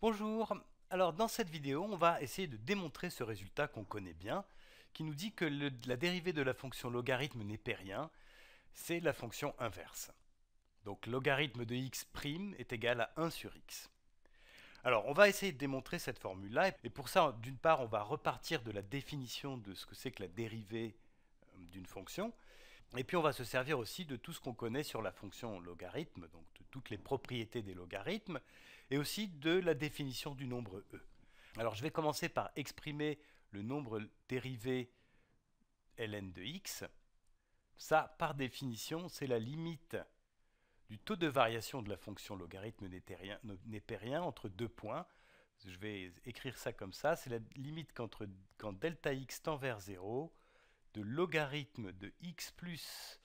Bonjour, alors dans cette vidéo on va essayer de démontrer ce résultat qu'on connaît bien, qui nous dit que la dérivée de la fonction logarithme n'est pas rien, c'est la fonction inverse. Donc logarithme de x' est égal à 1 sur x. Alors on va essayer de démontrer cette formule-là, et pour ça d'une part on va repartir de la définition de ce que c'est que la dérivée euh, d'une fonction, et puis on va se servir aussi de tout ce qu'on connaît sur la fonction logarithme, donc toutes les propriétés des logarithmes, et aussi de la définition du nombre e. Alors je vais commencer par exprimer le nombre dérivé ln de x. Ça, par définition, c'est la limite du taux de variation de la fonction logarithme népérien entre deux points. Je vais écrire ça comme ça. C'est la limite quand delta x tend vers 0 de logarithme de x plus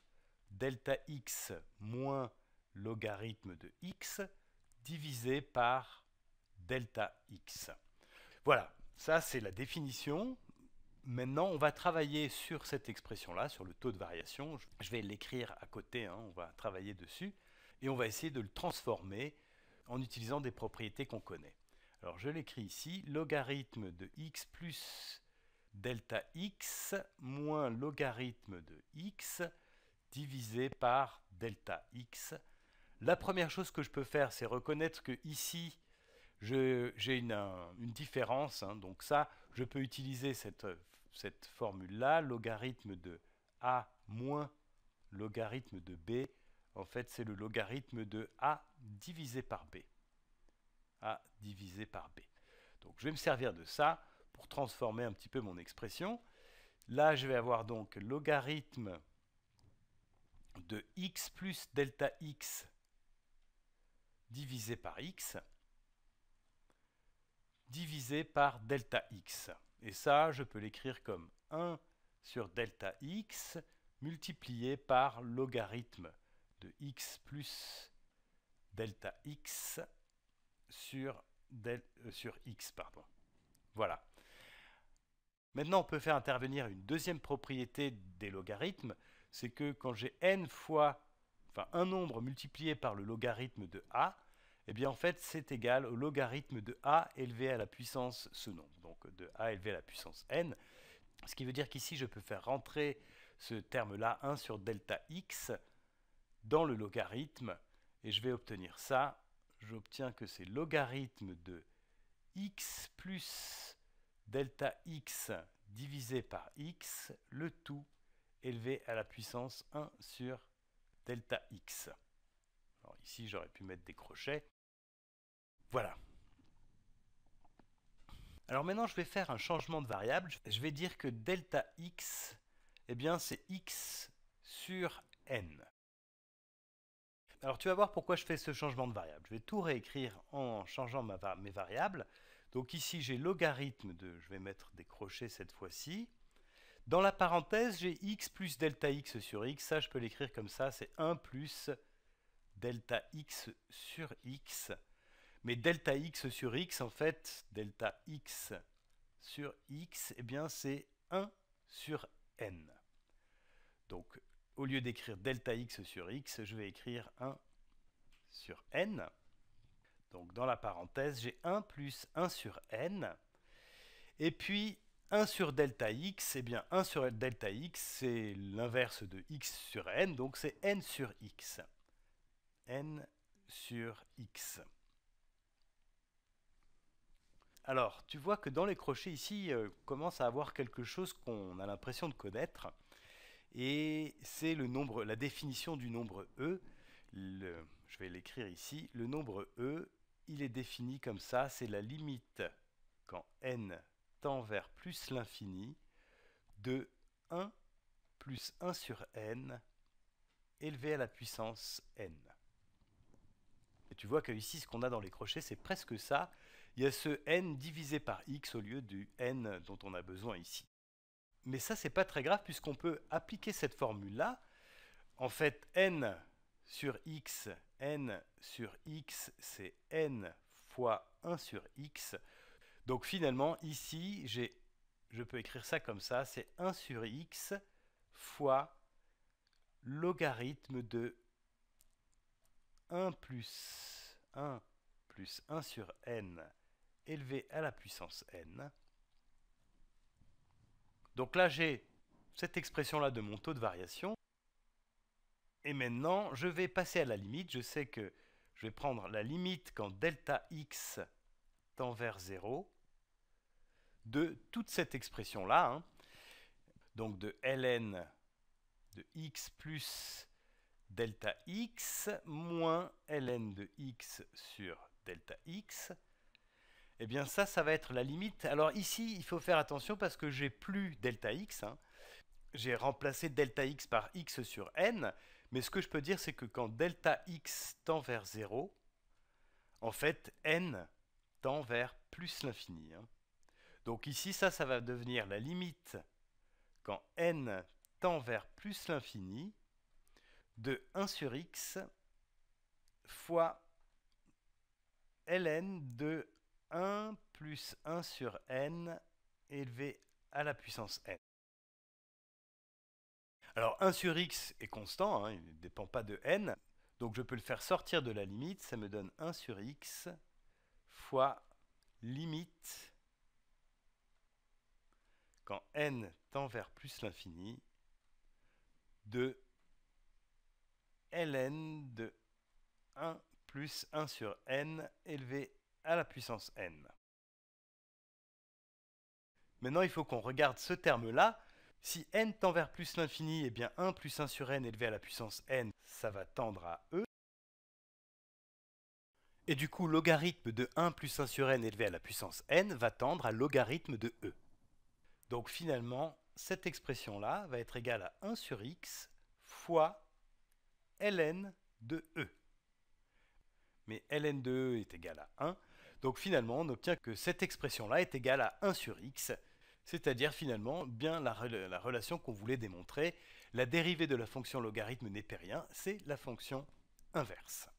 delta x moins logarithme de x divisé par delta x. Voilà, ça c'est la définition. Maintenant, on va travailler sur cette expression-là, sur le taux de variation. Je vais l'écrire à côté, hein, on va travailler dessus. Et on va essayer de le transformer en utilisant des propriétés qu'on connaît. Alors je l'écris ici, logarithme de x plus delta x moins logarithme de x divisé par delta x la première chose que je peux faire, c'est reconnaître que ici, j'ai une, différence. Hein. donc ça, je peux utiliser cette, cette formule-là, logarithme de a moins logarithme de b. En fait, c'est le logarithme de a divisé par b. a divisé par b. Donc je vais me servir de ça pour transformer un petit peu mon expression. Là, je vais avoir donc logarithme de x plus delta x divisé par x divisé par delta x. Et ça, je peux l'écrire comme 1 sur delta x multiplié par logarithme de x plus delta x sur, euh, sur x. Pardon. Voilà. Maintenant, on peut faire intervenir une deuxième propriété des logarithmes, c'est que quand j'ai n fois, enfin un nombre multiplié par le logarithme de a, eh bien en fait c'est égal au logarithme de a élevé à la puissance ce nombre, donc de a élevé à la puissance n, ce qui veut dire qu'ici je peux faire rentrer ce terme-là 1 sur delta x dans le logarithme, et je vais obtenir ça, j'obtiens que c'est logarithme de x plus delta x divisé par x, le tout élevé à la puissance 1 sur delta x. Alors ici, j'aurais pu mettre des crochets, voilà. Alors maintenant, je vais faire un changement de variable. Je vais dire que delta x, eh bien, c'est x sur n. Alors tu vas voir pourquoi je fais ce changement de variable. Je vais tout réécrire en changeant mes variables. Donc ici, j'ai logarithme de, je vais mettre des crochets cette fois-ci. Dans la parenthèse, j'ai x plus delta x sur x. Ça, je peux l'écrire comme ça, c'est 1 plus delta x sur x. Mais delta x sur x, en fait, delta x sur x, eh bien c'est 1 sur n. Donc au lieu d'écrire delta x sur x, je vais écrire 1 sur n. Donc dans la parenthèse, j'ai 1 plus 1 sur n. Et puis 1 sur delta x, eh bien 1 sur delta x, c'est l'inverse de x sur n, donc c'est n sur x. n sur x. Alors, tu vois que dans les crochets ici, on euh, commence à avoir quelque chose qu'on a l'impression de connaître. Et c'est le nombre, la définition du nombre E. je vais l'écrire ici. Le nombre E, il est défini comme ça. C'est la limite quand n tend vers plus l'infini de 1 plus 1 sur n élevé à la puissance n. Et tu vois que ici, ce qu'on a dans les crochets, c'est presque ça, il y a ce n divisé par x au lieu du n dont on a besoin ici. Mais ça, n'est pas très grave puisqu'on peut appliquer cette formule-là. En fait, n sur x, n sur x, c'est n fois 1 sur x. Donc finalement, ici, je peux écrire ça comme ça, c'est 1 sur x fois logarithme de 1 plus 1 plus 1 sur n élevé à la puissance n. Donc là, j'ai cette expression-là de mon taux de variation. Et maintenant, je vais passer à la limite. Je sais que je vais prendre la limite quand delta x tend vers 0 de toute cette expression-là, hein. donc de ln de x plus delta x moins ln de x sur delta x eh bien ça, ça va être la limite. Alors ici, il faut faire attention parce que j'ai plus delta x. Hein. J'ai remplacé delta x par x sur n. Mais ce que je peux dire, c'est que quand delta x tend vers 0, en fait, n tend vers plus l'infini. Hein. Donc ici, ça, ça va devenir la limite quand n tend vers plus l'infini de 1 sur x fois ln de 1 plus 1 sur n élevé à la puissance n. Alors 1 sur x est constant, hein, il ne dépend pas de n, donc je peux le faire sortir de la limite, ça me donne 1 sur x fois limite quand n tend vers plus l'infini de ln de 1 plus 1 sur n élevé à la puissance n. Maintenant, il faut qu'on regarde ce terme-là. Si n tend vers plus l'infini, et eh bien 1 plus 1 sur n élevé à la puissance n, ça va tendre à e. Et du coup, logarithme de 1 plus 1 sur n élevé à la puissance n va tendre à logarithme de e. Donc finalement, cette expression-là va être égale à 1 sur x fois ln de e. Mais ln de e est égal à 1, donc finalement, on obtient que cette expression-là est égale à 1 sur x, c'est-à-dire finalement bien la, relation qu'on voulait démontrer. La dérivée de la fonction logarithme n'est rien, c'est la fonction inverse.